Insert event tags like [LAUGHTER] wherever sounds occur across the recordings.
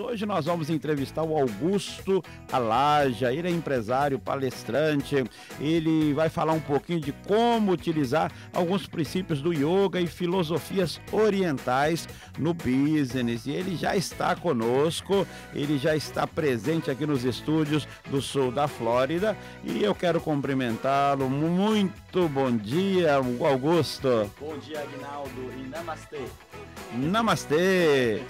Hoje nós vamos entrevistar o Augusto Alaja, ele é empresário, palestrante, ele vai falar um pouquinho de como utilizar alguns princípios do yoga e filosofias orientais no business. E ele já está conosco, ele já está presente aqui nos estúdios do sul da Flórida e eu quero cumprimentá-lo muito Augusto. Bom dia, Augusto. Bom dia, Agnaldo. E namastê. Namastê.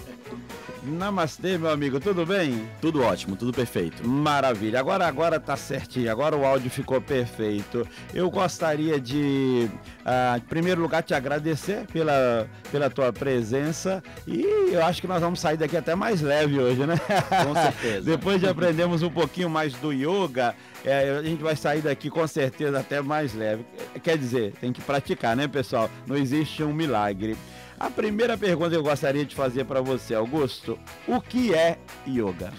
Namastê, meu amigo, tudo bem? Tudo ótimo, tudo perfeito. Maravilha. Agora, agora tá certinho. Agora o áudio ficou perfeito. Eu gostaria de, ah, em primeiro lugar, te agradecer pela, pela tua presença e eu acho que nós vamos sair daqui até mais leve hoje, né? Com certeza. [LAUGHS] Depois de aprendemos um pouquinho mais do yoga é, a gente vai sair daqui com certeza até mais leve. Quer dizer, tem que praticar, né, pessoal? Não existe um milagre. A primeira pergunta que eu gostaria de fazer para você, Augusto: o que é yoga?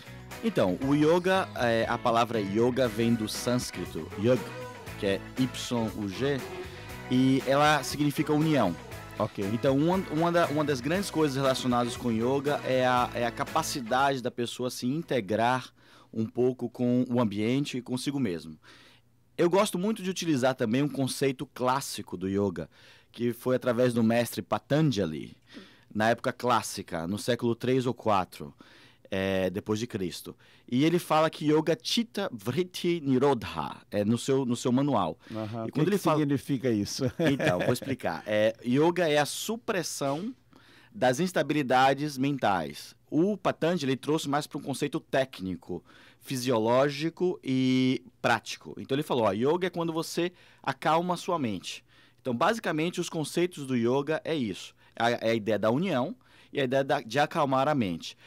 Então, o yoga, é, a palavra yoga vem do sânscrito yug, que é Y-U-G, e ela significa união. Ok? Então, uma, uma, da, uma, das grandes coisas relacionadas com yoga é a, é a capacidade da pessoa se integrar um pouco com o ambiente e consigo mesmo. Eu gosto muito de utilizar também um conceito clássico do yoga, que foi através do mestre Patanjali, na época clássica, no século 3 ou 4. É, depois de Cristo. E ele fala que yoga chitta vritti nirodha, é no seu, no seu manual. Uhum. E quando que ele que fala... significa isso? Então, vou explicar. É, yoga é a supressão das instabilidades mentais. O Patanjali trouxe mais para um conceito técnico, fisiológico e prático. Então ele falou, ó, yoga é quando você acalma a sua mente. Então, basicamente, os conceitos do yoga é isso. É a é ideia da união e a ideia de acalmar a mente.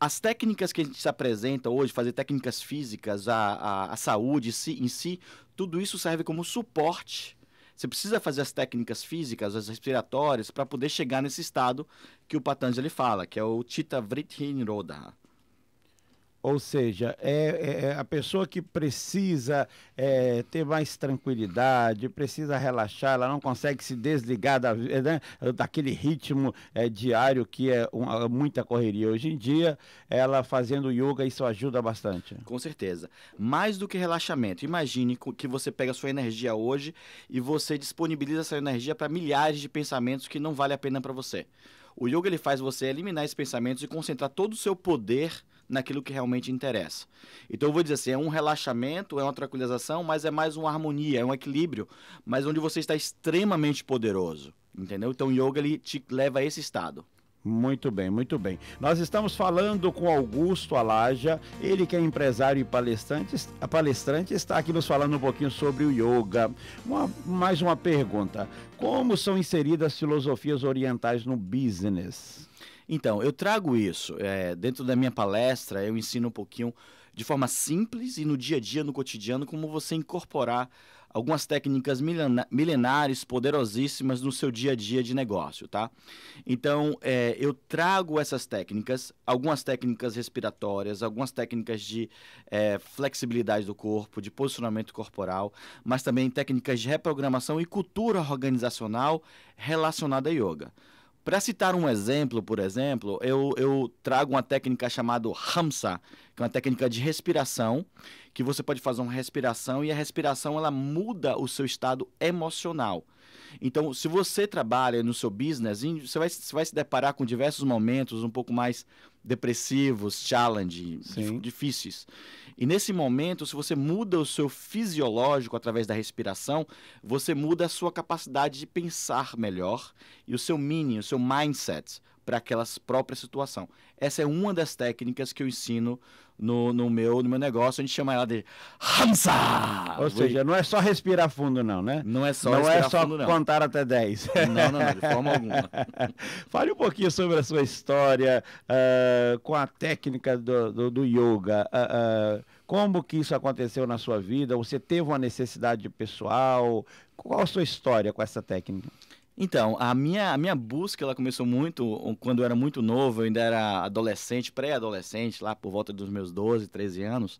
As técnicas que a gente se apresenta hoje, fazer técnicas físicas, a, a, a saúde em si, tudo isso serve como suporte você precisa fazer as técnicas físicas, as respiratórias, para poder chegar nesse estado que o Patanjali fala, que é o Chitta Vritti Nirodha. Ou seja, é, é, é, a pessoa que precisa é, ter mais tranquilidade, precisa relaxar, ela não consegue se desligar da, né, daquele ritmo é, diário que é uma, muita correria. Hoje em dia, ela fazendo yoga, isso ajuda bastante. Com certeza. Mais do que relaxamento. Imagine que você pega a sua energia hoje e você disponibiliza essa energia para milhares de pensamentos que não vale a pena para você. O yoga ele faz você eliminar esses pensamentos e concentrar todo o seu poder naquilo que realmente interessa. Então eu vou dizer assim, é um relaxamento, é uma tranquilização, mas é mais uma harmonia, é um equilíbrio, mas onde você está extremamente poderoso, entendeu? Então o yoga ele te leva a esse estado. Muito bem, muito bem. Nós estamos falando com Augusto Alaja, ele que é empresário e palestrante, a palestrante está aqui nos falando um pouquinho sobre o yoga. Uma, mais uma pergunta: como são inseridas filosofias orientais no business? Então, eu trago isso. É, dentro da minha palestra, eu ensino um pouquinho de forma simples e no dia a dia, no cotidiano, como você incorporar algumas técnicas milenares, poderosíssimas no seu dia a dia de negócio, tá? Então, é, eu trago essas técnicas, algumas técnicas respiratórias, algumas técnicas de é, flexibilidade do corpo, de posicionamento corporal, mas também técnicas de reprogramação e cultura organizacional relacionada a yoga. Para citar um exemplo, por exemplo, eu, eu trago uma técnica chamada Hamsa, que é uma técnica de respiração, que você pode fazer uma respiração e a respiração ela muda o seu estado emocional. Então, se você trabalha no seu business, você vai, você vai se deparar com diversos momentos um pouco mais depressivos, challenge, Sim. difíceis. E nesse momento, se você muda o seu fisiológico através da respiração, você muda a sua capacidade de pensar melhor e o seu meaning, o seu mindset, para aquela própria situação. Essa é uma das técnicas que eu ensino no, no, meu, no meu negócio, a gente chama ela de Hamza! Ou seja, não é só respirar fundo, não, né? Não é só não é só fundo, contar até 10. Não, não, não, de forma alguma. [LAUGHS] Fale um pouquinho sobre a sua história uh, com a técnica do, do, do yoga. Uh, uh, como que isso aconteceu na sua vida? Você teve uma necessidade pessoal? Qual a sua história com essa técnica? Então, a minha, a minha busca ela começou muito quando eu era muito novo, eu ainda era adolescente, pré-adolescente, lá por volta dos meus 12, 13 anos.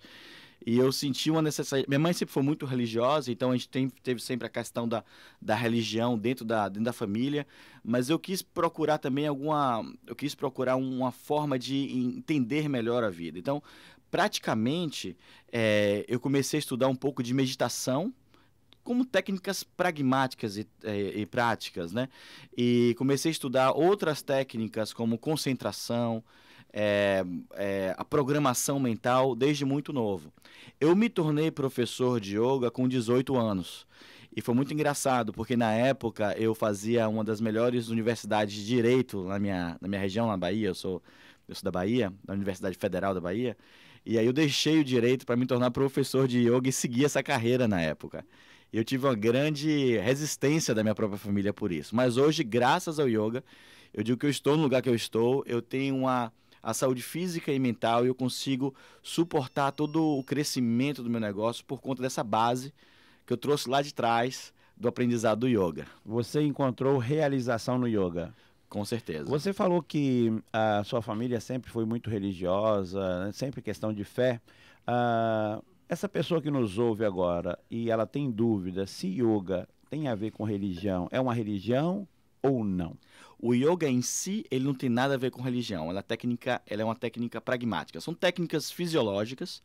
E eu senti uma necessidade. Minha mãe sempre foi muito religiosa, então a gente tem, teve sempre a questão da, da religião dentro da, dentro da família. Mas eu quis procurar também alguma. Eu quis procurar uma forma de entender melhor a vida. Então, praticamente, é, eu comecei a estudar um pouco de meditação como técnicas pragmáticas e, e, é, e práticas, né? E comecei a estudar outras técnicas como concentração, é, é, a programação mental desde muito novo. Eu me tornei professor de yoga com 18 anos. E foi muito engraçado, porque na época eu fazia uma das melhores universidades de direito na minha, na minha região, na Bahia. Eu sou, eu sou da Bahia, da Universidade Federal da Bahia. E aí eu deixei o direito para me tornar professor de yoga e seguir essa carreira na época. Eu tive uma grande resistência da minha própria família por isso. Mas hoje, graças ao yoga, eu digo que eu estou no lugar que eu estou, eu tenho uma a saúde física e mental e eu consigo suportar todo o crescimento do meu negócio por conta dessa base que eu trouxe lá de trás do aprendizado do yoga. Você encontrou realização no yoga? Com certeza. Você falou que a ah, sua família sempre foi muito religiosa, né? sempre questão de fé. Ah, essa pessoa que nos ouve agora e ela tem dúvida se yoga tem a ver com religião, é uma religião ou não? O yoga em si, ele não tem nada a ver com religião. Ela é, técnica, ela é uma técnica pragmática. São técnicas fisiológicas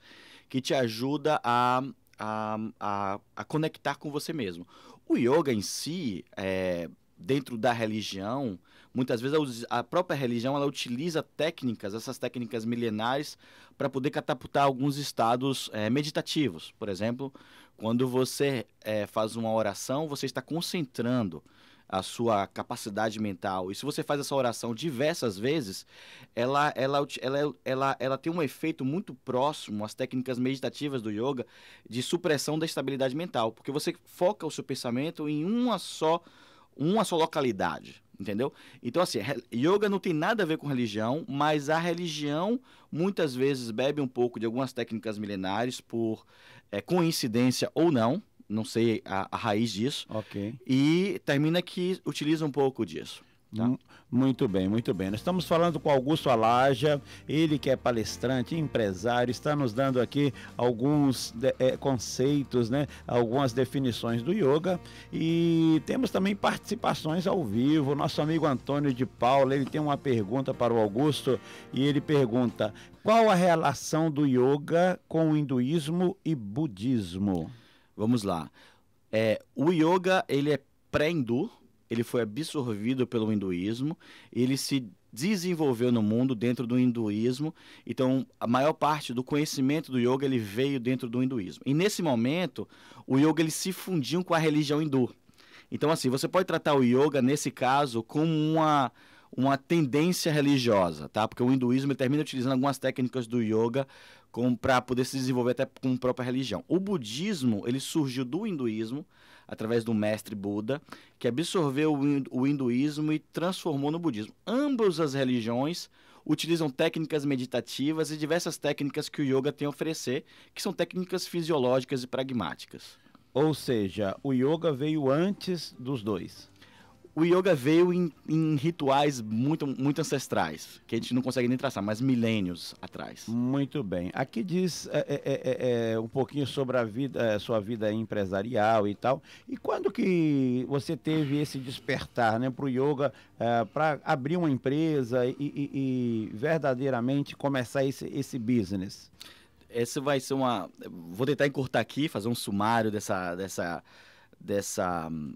que te ajudam a, a, a, a conectar com você mesmo. O yoga em si, é, dentro da religião, Muitas vezes a própria religião ela utiliza técnicas, essas técnicas milenares, para poder catapultar alguns estados é, meditativos. Por exemplo, quando você é, faz uma oração, você está concentrando a sua capacidade mental. E se você faz essa oração diversas vezes, ela, ela, ela, ela, ela tem um efeito muito próximo às técnicas meditativas do yoga de supressão da estabilidade mental, porque você foca o seu pensamento em uma só uma só localidade, entendeu? Então, assim, yoga não tem nada a ver com religião, mas a religião muitas vezes bebe um pouco de algumas técnicas milenares por é, coincidência ou não, não sei a, a raiz disso. Ok. E termina que utiliza um pouco disso. Tá? Muito bem, muito bem. Nós estamos falando com Augusto Alaja, ele que é palestrante, empresário, está nos dando aqui alguns é, conceitos, né? algumas definições do yoga e temos também participações ao vivo. Nosso amigo Antônio de Paula, ele tem uma pergunta para o Augusto e ele pergunta: qual a relação do yoga com o hinduísmo e budismo? Vamos lá. É, o yoga, ele é pré-hindu, ele foi absorvido pelo hinduísmo, ele se desenvolveu no mundo dentro do hinduísmo. Então, a maior parte do conhecimento do yoga ele veio dentro do hinduísmo. E nesse momento, o yoga ele se fundiu com a religião hindu. Então, assim, você pode tratar o yoga nesse caso como uma uma tendência religiosa, tá? Porque o hinduísmo termina utilizando algumas técnicas do yoga para poder se desenvolver até com a própria religião. O budismo, ele surgiu do hinduísmo, através do mestre Buda, que absorveu o hinduísmo e transformou no budismo. Ambas as religiões utilizam técnicas meditativas e diversas técnicas que o yoga tem a oferecer, que são técnicas fisiológicas e pragmáticas. Ou seja, o yoga veio antes dos dois o yoga veio em, em, rituais muito, muito ancestrais, que a gente não consegue nem traçar, mas milênios atrás. Muito bem. Aqui diz é, é, é, é, é um pouquinho sobre a vida, é, sua vida empresarial e tal. E quando que você teve esse despertar né, para o yoga, para abrir uma empresa e, e, e verdadeiramente começar esse, esse business? Essa vai ser uma. Vou tentar encurtar aqui, fazer um sumário dessa. dessa, dessa hum,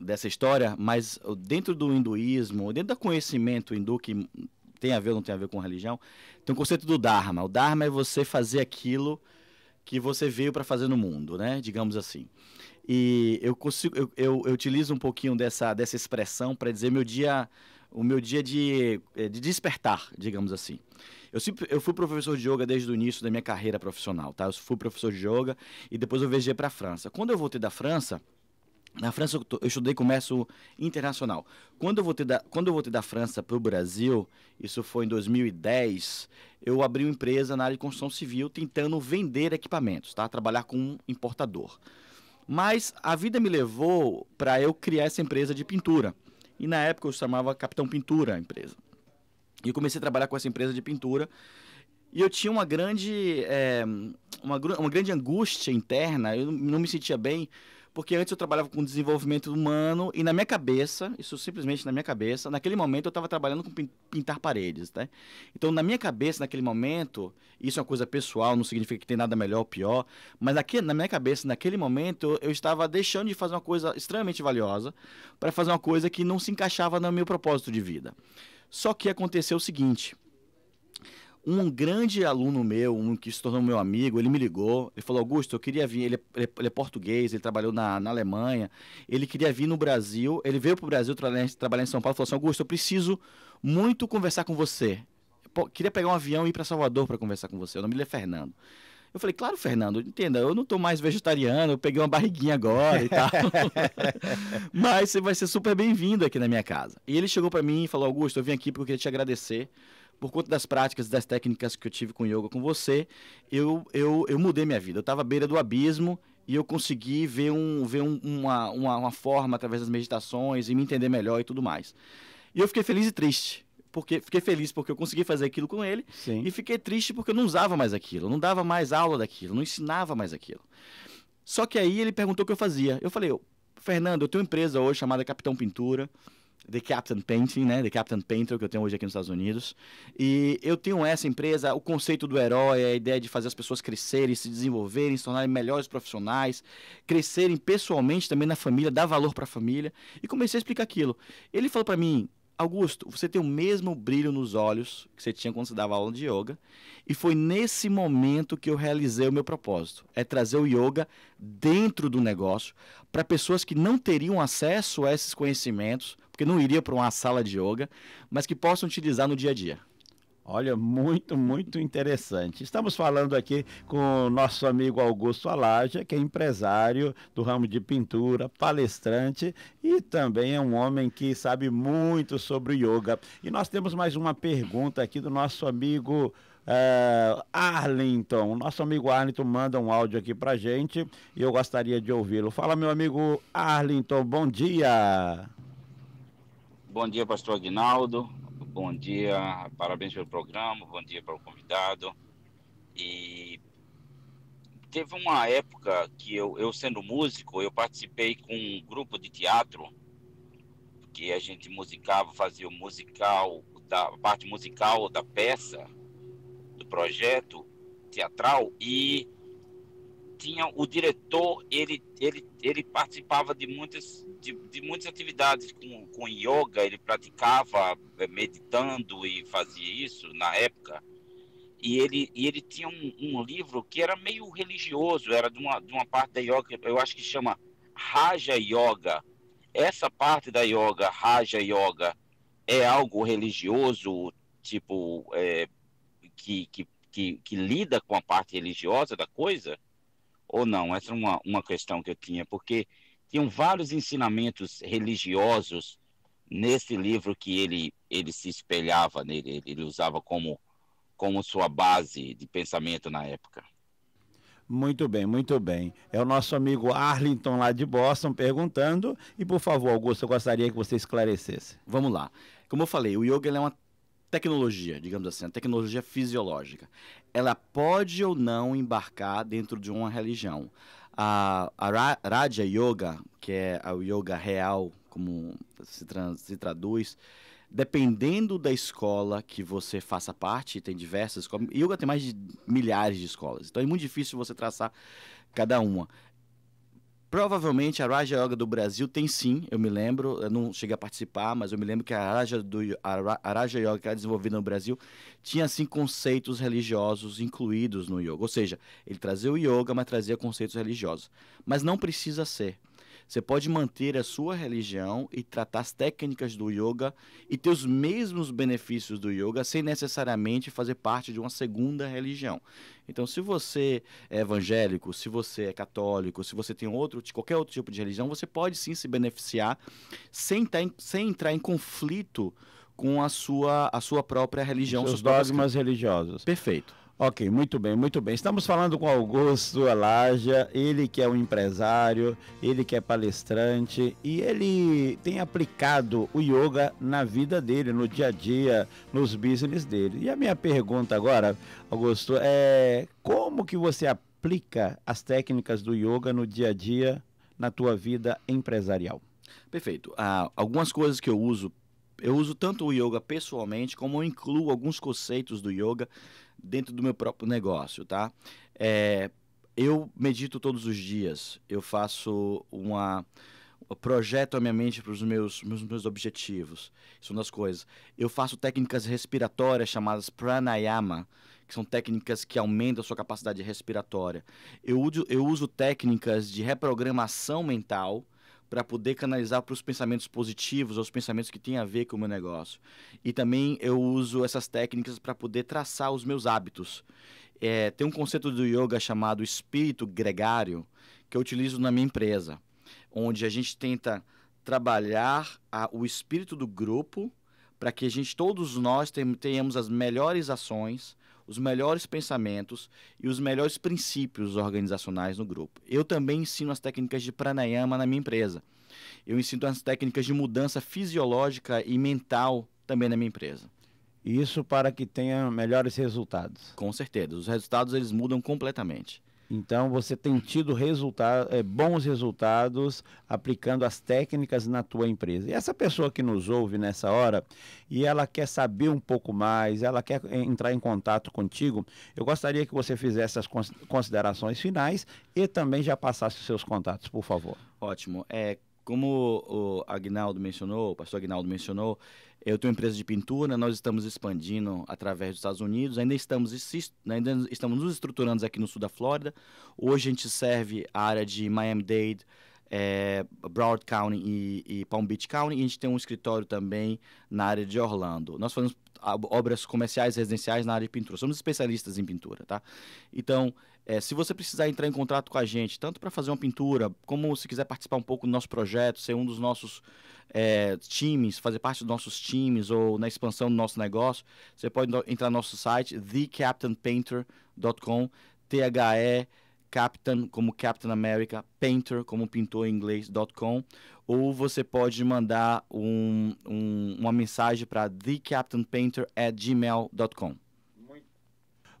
dessa história, mas uh, dentro do hinduísmo, dentro do conhecimento hindu que tem a ver ou não tem a ver com religião, tem o um conceito do Dharma. O Dharma é você fazer aquilo que você veio para fazer no mundo, né? Digamos assim. E eu consigo, eu, eu, eu utilizo um pouquinho dessa, dessa expressão para dizer meu dia, o meu dia de, eh, de despertar, digamos assim. Eu, sempre, eu fui professor de yoga desde o início da minha carreira profissional, tá? Eu fui professor de yoga e depois eu viajei para a França. Quando eu voltei da França, na França eu, eu estudei comércio internacional. Quando eu voltei da, quando eu voltei da França para o Brasil, isso foi em 2010, eu abri uma empresa na área de construção civil tentando vender equipamentos, tá? trabalhar com um importador. Mas a vida me levou para eu criar essa empresa de pintura. E na época eu chamava Capitão Pintura a empresa. E eu comecei a trabalhar com essa empresa de pintura. E eu tinha uma grande, é, uma, uma grande angústia interna, eu não me sentia bem porque antes eu trabalhava com desenvolvimento humano e na minha cabeça, isso simplesmente na minha cabeça, naquele momento eu estava trabalhando com pintar paredes, né? Então na minha cabeça, naquele momento, isso é uma coisa pessoal, não significa que tem nada melhor ou pior, mas aqui, na minha cabeça, naquele momento, eu estava deixando de fazer uma coisa extremamente valiosa para fazer uma coisa que não se encaixava no meu propósito de vida. Só que aconteceu o seguinte, um grande aluno meu, um que se tornou meu amigo, ele me ligou, ele falou, Augusto, eu queria vir, ele, é, ele, é, ele é português, ele trabalhou na, na Alemanha, ele queria vir no Brasil, ele veio para o Brasil trabalhar, em São Paulo, falou assim, Augusto, eu preciso muito conversar com você. Pô, queria pegar um avião e ir para Salvador para conversar com você, o nome dele é Fernando. Eu falei, claro, Fernando, entenda, eu não estou mais vegetariano, eu peguei uma barriguinha agora e tal. [LAUGHS] Mas você vai ser super bem-vindo aqui na minha casa. E ele chegou para mim e falou: Augusto, eu vim aqui porque eu queria te agradecer por conta das práticas, das técnicas que eu tive com yoga com você, eu, eu, eu mudei minha vida. Eu estava à beira do abismo e eu consegui ver, um, ver um, uma, uma, uma forma através das meditações e me entender melhor e tudo mais. E eu fiquei feliz e triste porque fiquei feliz porque eu consegui fazer aquilo com ele Sim. e fiquei triste porque eu não usava mais aquilo, não dava mais aula daquilo, não ensinava mais aquilo. Só que aí ele perguntou o que eu fazia. Eu falei, Fernando, eu tenho uma empresa hoje chamada Capitão Pintura. The Captain Painting, né? The Captain Painter, que eu tenho hoje aqui nos Estados Unidos. E eu tenho essa empresa, o conceito do herói, a ideia de fazer as pessoas crescerem, se desenvolverem, se tornarem melhores profissionais, crescerem pessoalmente também na família, dar valor para a família. E comecei a explicar aquilo. Ele falou para mim, Augusto, você tem o mesmo brilho nos olhos que você tinha quando você dava aula de yoga, e foi nesse momento que eu realizei o meu propósito, é trazer o yoga dentro do negócio para pessoas que não teriam acesso a esses conhecimentos que não iria para uma sala de yoga, mas que possam utilizar no dia a dia. Olha, muito, muito interessante. Estamos falando aqui com o nosso amigo Augusto Alaja, que é empresário do ramo de pintura, palestrante e também é um homem que sabe muito sobre yoga. E nós temos mais uma pergunta aqui do nosso amigo uh, Arlington. Nosso amigo Arlington manda um áudio aqui a gente e eu gostaria de ouvi-lo. Fala, meu amigo Arlington, bom dia. Bom dia. Bom dia, pastor Aguinaldo. Bom dia, parabéns pelo programa, bom dia para o convidado. E teve uma época que eu, eu sendo músico, eu participei com um grupo de teatro que a gente musicava, fazia o musical, da parte musical da peça, do projeto teatral e tinha o diretor, ele, ele, ele participava de muitas, de, de muitas atividades com, com yoga, ele praticava eh, meditando e fazia isso na época. E ele, e ele tinha um, um livro que era meio religioso, era de uma, de uma parte da yoga, eu acho que chama Raja Yoga. Essa parte da yoga, Raja Yoga, é algo religioso, tipo, é, que, que, que, que lida com a parte religiosa da coisa? ou não? Essa é uma, uma questão que eu tinha, porque tinham vários ensinamentos religiosos nesse livro que ele, ele se espelhava nele, ele usava como, como sua base de pensamento na época. Muito bem, muito bem. É o nosso amigo Arlington lá de Boston perguntando. E por favor, Augusto, eu gostaria que você esclarecesse. Vamos lá. Como eu falei, o yoga é uma tecnologia, digamos assim, a tecnologia fisiológica, ela pode ou não embarcar dentro de uma religião. A, a Raja Yoga, que é o yoga real, como se, trans, se traduz, dependendo da escola que você faça parte, tem diversas escolas. Yoga tem mais de milhares de escolas, então é muito difícil você traçar cada uma. Provavelmente a Raja Yoga do Brasil tem sim, eu me lembro, eu não cheguei a participar, mas eu me lembro que a Raja, do, a Raja Yoga que era desenvolvida no Brasil tinha sim conceitos religiosos incluídos no yoga. Ou seja, ele trazia o yoga, mas trazia conceitos religiosos. Mas não precisa ser. Você pode manter a sua religião e tratar as técnicas do yoga e ter os mesmos benefícios do yoga sem necessariamente fazer parte de uma segunda religião. Então, se você é evangélico, se você é católico, se você tem outro, qualquer outro tipo de religião, você pode sim se beneficiar sem, tá em, sem entrar em conflito com a sua, a sua própria religião. Os seus dogmas próprias... religiosos. Perfeito. Ok, muito bem, muito bem. Estamos falando com Augusto Alaja, ele que é um empresário, ele que é palestrante e ele tem aplicado o yoga na vida dele, no dia a dia, nos business dele. E a minha pergunta agora, Augusto, é como que você aplica as técnicas do yoga no dia a dia, na tua vida empresarial? Perfeito. Ah, algumas coisas que eu uso, eu uso tanto o yoga pessoalmente, como eu incluo alguns conceitos do yoga dentro do meu próprio negócio, tá? É, eu medito todos os dias, eu faço uma eu projeto a minha mente para os meus, meus, meus objetivos. Isso é uma das coisas. Eu faço técnicas respiratórias chamadas pranayama, que são técnicas que aumentam a sua capacidade respiratória. Eu eu uso técnicas de reprogramação mental, para poder canalizar para os pensamentos positivos, os pensamentos que têm a ver com o meu negócio. E também eu uso essas técnicas para poder traçar os meus hábitos. É, tem um conceito do yoga chamado espírito gregário que eu utilizo na minha empresa, onde a gente tenta trabalhar a, o espírito do grupo para que a gente todos nós tenhamos as melhores ações os melhores pensamentos e os melhores princípios organizacionais no grupo. Eu também ensino as técnicas de pranayama na minha empresa. Eu ensino as técnicas de mudança fisiológica e mental também na minha empresa. Isso para que tenha melhores resultados. Com certeza, os resultados eles mudam completamente. Então você tem tido resultado, é, eh, bons resultados aplicando as técnicas na tua empresa. E essa pessoa que nos ouve nessa hora e ela quer saber um pouco mais, ela quer eh, entrar em contato contigo, eu gostaria que você fizesse as considerações finais e também já passasse os seus contatos, por favor. Ótimo. É, como o Agnaldo mencionou, o pastor Agnaldo mencionou, eu tenho uma empresa de pintura, nós estamos expandindo através dos Estados Unidos, ainda estamos, ainda estamos nos estruturando aqui no sul da Flórida. Hoje a gente serve a área de Miami-Dade, é, Broward County e, e, Palm Beach County, e a gente tem um escritório também na área de Orlando. Nós fazemos obras comerciais residenciais na área de pintura. Somos especialistas em pintura, tá? Então, é, se você precisar entrar em contato com a gente, tanto para fazer uma pintura, como se quiser participar um pouco do nosso projeto, ser um dos nossos é, times, fazer parte dos nossos times ou na expansão do nosso negócio, você pode entrar no nosso site, thecaptainpainter.com, T-H-E, Captain, como Captain America, Painter, como pintor em inglês.com, ou você pode mandar um, um, uma mensagem para thecaptainpainter@gmail.com.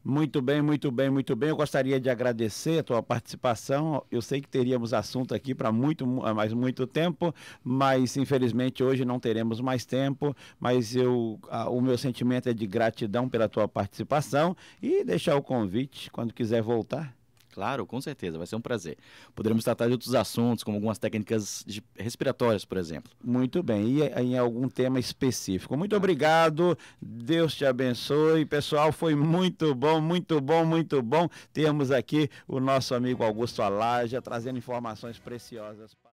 Muito bem, muito bem, muito bem. Eu gostaria de agradecer a tua participação. Eu sei que teríamos assunto aqui para muito, ah, mais muito tempo, mas infelizmente hoje não teremos mais tempo. Mas eu, a, ah, o meu sentimento é de gratidão pela tua participação e deixar o convite quando quiser voltar. Claro, com certeza, vai ser um prazer. Poderemos tratar de outros assuntos, como algumas técnicas respiratórias, por exemplo. Muito bem, e em algum tema específico. Muito obrigado, Deus te abençoe. Pessoal, foi muito bom, muito bom, muito bom termos aqui o nosso amigo Augusto Alaja trazendo informações preciosas.